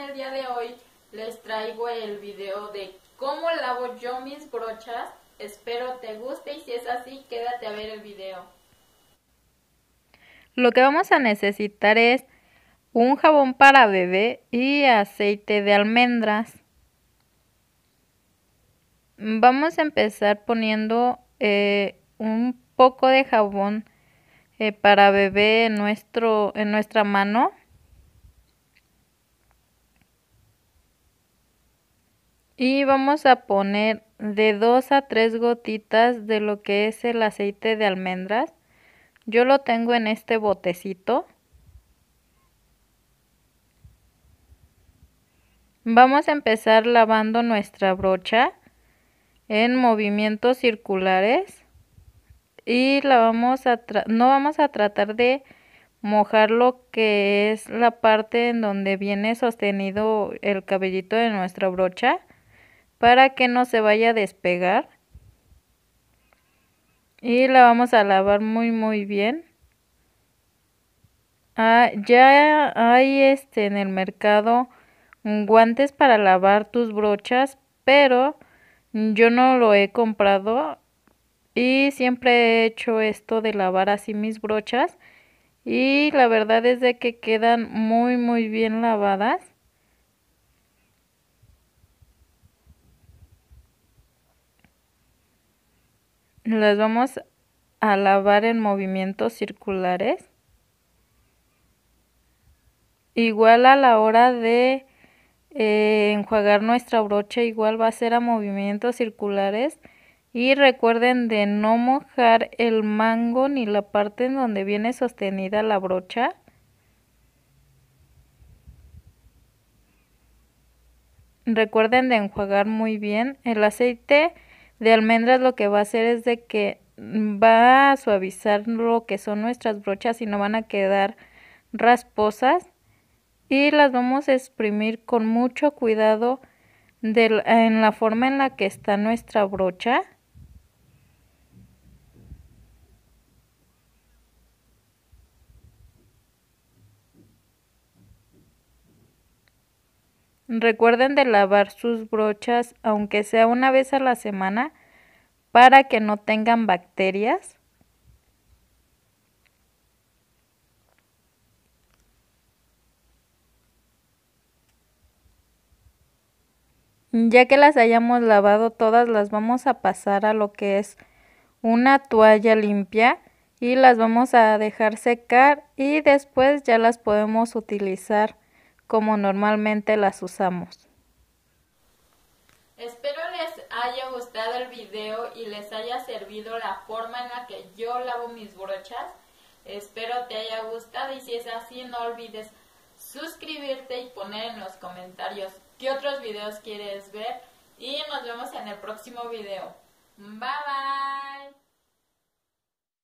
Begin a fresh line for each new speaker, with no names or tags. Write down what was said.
El día de hoy les traigo el video de cómo lavo yo mis brochas. Espero te guste y si es así, quédate a ver el video.
Lo que vamos a necesitar es un jabón para bebé y aceite de almendras. Vamos a empezar poniendo eh, un poco de jabón eh, para bebé nuestro, en nuestra mano. Y vamos a poner de 2 a 3 gotitas de lo que es el aceite de almendras. Yo lo tengo en este botecito. Vamos a empezar lavando nuestra brocha en movimientos circulares y la vamos a no vamos a tratar de mojar lo que es la parte en donde viene sostenido el cabellito de nuestra brocha para que no se vaya a despegar. Y la vamos a lavar muy muy bien. Ah, ya hay este en el mercado guantes para lavar tus brochas, pero yo no lo he comprado y siempre he hecho esto de lavar así mis brochas y la verdad es de que quedan muy muy bien lavadas. las vamos a lavar en movimientos circulares. Igual a la hora de eh, enjuagar nuestra brocha, igual va a ser a movimientos circulares. Y recuerden de no mojar el mango ni la parte en donde viene sostenida la brocha. Recuerden de enjuagar muy bien el aceite de almendras lo que va a hacer es de que va a suavizar lo que son nuestras brochas y no van a quedar rasposas y las vamos a exprimir con mucho cuidado en la forma en la que está nuestra brocha Recuerden de lavar sus brochas aunque sea una vez a la semana para que no tengan bacterias. Ya que las hayamos lavado todas, las vamos a pasar a lo que es una toalla limpia y las vamos a dejar secar y después ya las podemos utilizar como normalmente las usamos.
Espero les haya gustado el video y les haya servido la forma en la que yo lavo mis brochas. Espero te haya gustado y si es así no olvides suscribirte y poner en los comentarios qué otros videos quieres ver y nos vemos en el próximo video. Bye bye.